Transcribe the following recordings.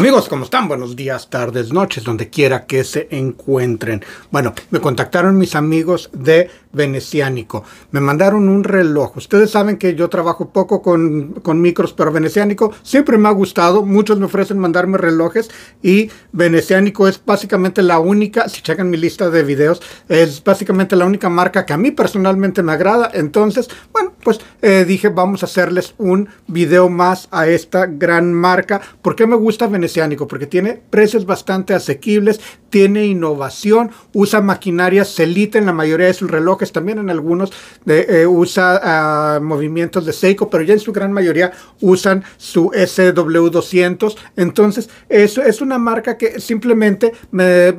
Amigos, ¿cómo están? Buenos días, tardes, noches, donde quiera que se encuentren. Bueno, me contactaron mis amigos de veneciánico. Me mandaron un reloj. Ustedes saben que yo trabajo poco con, micros, pero veneciánico siempre me ha gustado. Muchos me ofrecen mandarme relojes y veneciánico es básicamente la única, si checan mi lista de videos, es básicamente la única marca que a mí personalmente me agrada. Entonces, bueno, pues eh, dije vamos a hacerles un video más a esta gran marca. ¿Por qué me gusta veneciánico? Porque tiene precios bastante asequibles, tiene innovación, usa maquinaria, se en la mayoría de sus relojes también en algunos eh, usa ah, movimientos de Seiko, pero ya en su gran mayoría usan su SW200. Entonces, eso es una marca que simplemente me,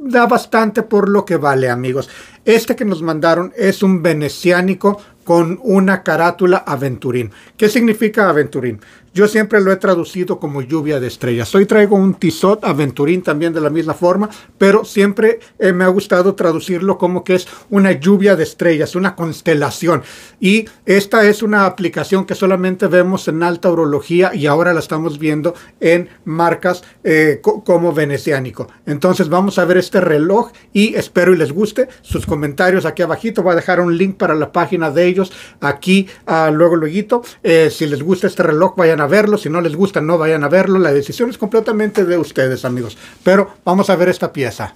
da bastante por lo que vale, amigos. Este que nos mandaron es un veneciánico con una carátula aventurín. ¿Qué significa aventurín? Yo siempre lo he traducido como lluvia de estrellas. Hoy traigo un Tizot Aventurín también de la misma forma, pero siempre eh, me ha gustado traducirlo como que es una lluvia de estrellas, una constelación. Y esta es una aplicación que solamente vemos en alta urología y ahora la estamos viendo en marcas eh, como veneciánico. Entonces vamos a ver este reloj y espero y les guste comentarios aquí abajito. Voy a dejar un link para la página de ellos aquí ah, luego, luego. Eh, si les gusta este reloj, vayan a verlo. Si no les gusta, no vayan a verlo. La decisión es completamente de ustedes, amigos. Pero vamos a ver esta pieza.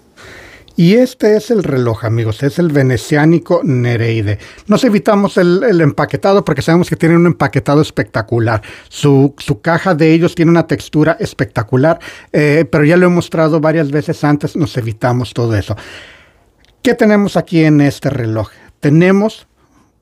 Y este es el reloj, amigos, es el veneciánico Nereide. Nos evitamos el, empaquetado porque sabemos que tiene un empaquetado espectacular. Su, caja de ellos tiene una textura espectacular, eh, pero ya lo he mostrado varias veces antes, nos evitamos todo eso. ¿Qué tenemos aquí en este reloj? Tenemos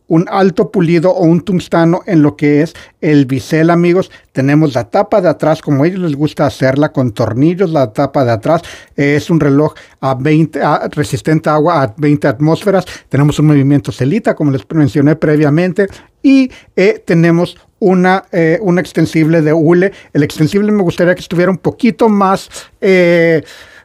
un alto pulido o un tungstano en lo que es el bisel, amigos. Tenemos la tapa de atrás, como a ellos les gusta hacerla, con tornillos, la tapa de atrás. es un reloj a 20, resistente a agua a 20 atmósferas. Tenemos un movimiento celita, como les mencioné previamente. Y eh, tenemos una, eh, un extensible de hule. El extensible me gustaría que estuviera un poquito más... Eh,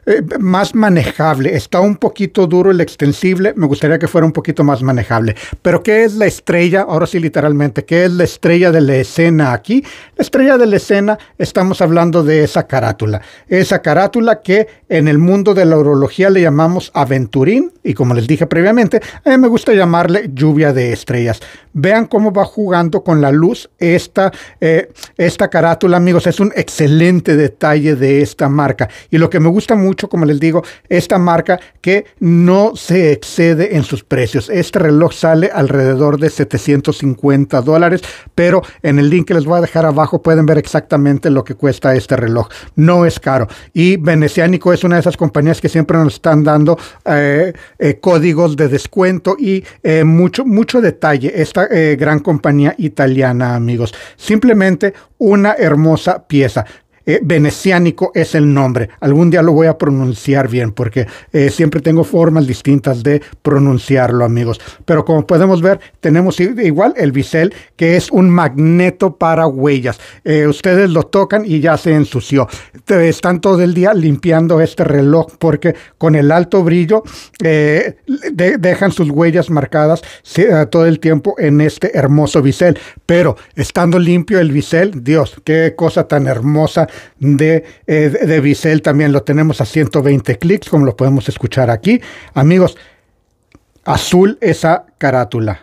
eh, más manejable. Está un poquito duro el extensible, me gustaría que fuera un poquito más manejable. Pero ¿qué es la estrella? Ahora sí, literalmente, ¿qué es la estrella de la escena aquí? La estrella de la escena, estamos hablando de esa carátula. Esa carátula que en el mundo de la urología le llamamos aventurín y como les dije previamente, a mí me gusta llamarle lluvia de estrellas. Vean cómo va jugando con la luz esta, eh, esta carátula, amigos. Es un excelente detalle de esta marca. Y lo que me gusta mucho como les digo, esta marca que no se excede en sus precios. Este reloj sale alrededor de 750 dólares, pero en el link que les voy a dejar abajo pueden ver exactamente lo que cuesta este reloj. No es caro. Y Veneciánico es una de esas compañías que siempre nos están dando eh, eh, códigos de descuento y eh, mucho, mucho detalle. Esta gran compañía italiana, amigos. Simplemente una hermosa pieza. Eh, veneciánico es el nombre. Algún día lo voy a pronunciar bien porque eh, siempre tengo formas distintas de pronunciarlo, amigos. Pero como podemos ver, tenemos igual el bisel, que es un magneto para huellas. Eh, ustedes lo tocan y ya se ensució. Están todo el día limpiando este reloj porque con el alto brillo dejan sus huellas marcadas todo el tiempo en este hermoso bisel. Pero estando limpio el bisel, Dios, qué cosa tan hermosa de, eh, de Bisel también lo tenemos a 120 clics, como lo podemos escuchar aquí. Amigos, azul esa carátula.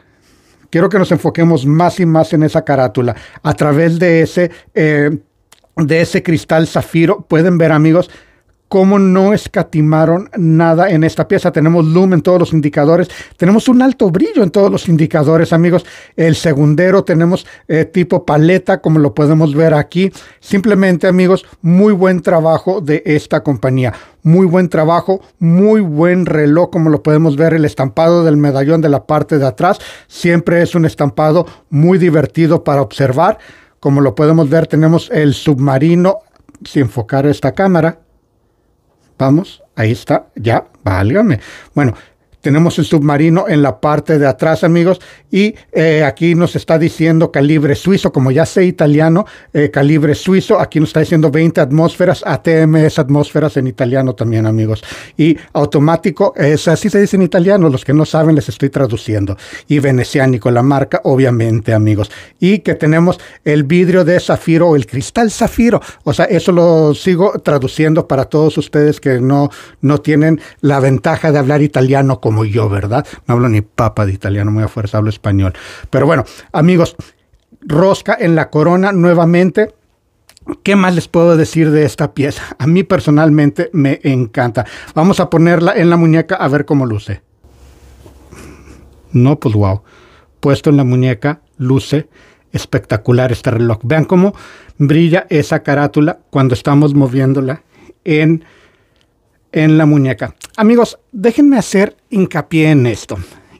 Quiero que nos enfoquemos más y más en esa carátula. A través de ese, eh, de ese cristal zafiro, pueden ver, amigos, cómo no escatimaron nada en esta pieza. Tenemos lumen en todos los indicadores, tenemos un alto brillo en todos los indicadores, amigos. El segundero tenemos eh, tipo paleta, como lo podemos ver aquí. Simplemente, amigos, muy buen trabajo de esta compañía. Muy buen trabajo, muy buen reloj, como lo podemos ver, el estampado del medallón de la parte de atrás. Siempre es un estampado muy divertido para observar. Como lo podemos ver, tenemos el submarino, si enfocar esta cámara, Vamos, ahí está, ya, válgame. Bueno, tenemos el submarino en la parte de atrás, amigos. Y eh, aquí nos está diciendo calibre suizo, como ya sé italiano, eh, calibre suizo. Aquí nos está diciendo 20 atmósferas, ATMS atmósferas en italiano también, amigos. Y automático, es así se dice en italiano. Los que no saben, les estoy traduciendo. Y veneciánico, la marca, obviamente, amigos. Y que tenemos el vidrio de zafiro o el cristal zafiro. O sea, eso lo sigo traduciendo para todos ustedes que no, no tienen la ventaja de hablar italiano con yo, ¿verdad? No hablo ni papa de italiano muy a fuerza, hablo español. Pero bueno, amigos, rosca en la corona nuevamente. ¿Qué más les puedo decir de esta pieza? A mí personalmente me encanta. Vamos a ponerla en la muñeca a ver cómo luce. No, pues wow. Puesto en la muñeca, luce espectacular este reloj. Vean cómo brilla esa carátula cuando estamos moviéndola en en la muñeca. Amigos, déjenme hacer hincapié en esto.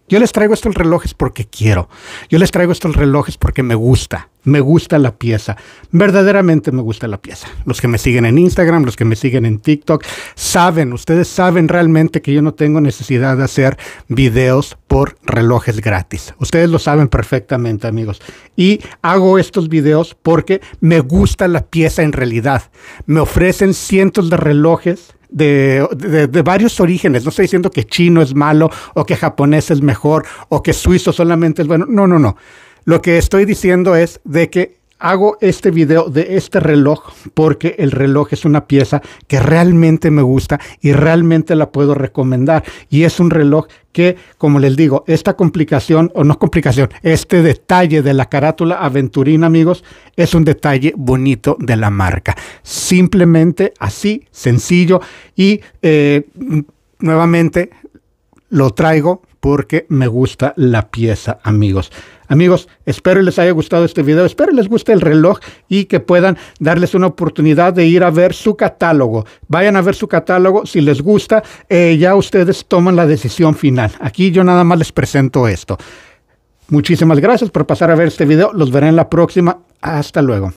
Yo les traigo estos relojes porque quiero. Yo les traigo estos relojes porque me gusta. Me gusta la pieza. Verdaderamente me gusta la pieza. Los que me siguen en Instagram, los que me siguen en TikTok, saben, ustedes saben realmente que yo no tengo necesidad de hacer videos por relojes gratis. Ustedes lo saben perfectamente, amigos. Y hago estos videos porque me gusta la pieza en realidad. Me ofrecen cientos de relojes de, varios orígenes. No estoy diciendo que chino es malo o que japonés es mejor o que suizo solamente es bueno. No, no, no. Lo que estoy diciendo es de que hago este video de este reloj porque el reloj es una pieza que realmente me gusta y realmente la puedo recomendar. Y es un reloj que, como les digo, esta complicación, o no complicación, este detalle de la carátula aventurina, amigos, es un detalle bonito de la marca. Simplemente así, sencillo y eh, nuevamente lo traigo porque me gusta la pieza, amigos. Amigos, espero les haya gustado este video, espero les guste el reloj y que puedan darles una oportunidad de ir a ver su catálogo. Vayan a ver su catálogo, si les gusta, eh, ya ustedes toman la decisión final. Aquí yo nada más les presento esto. Muchísimas gracias por pasar a ver este video, los veré en la próxima. Hasta luego.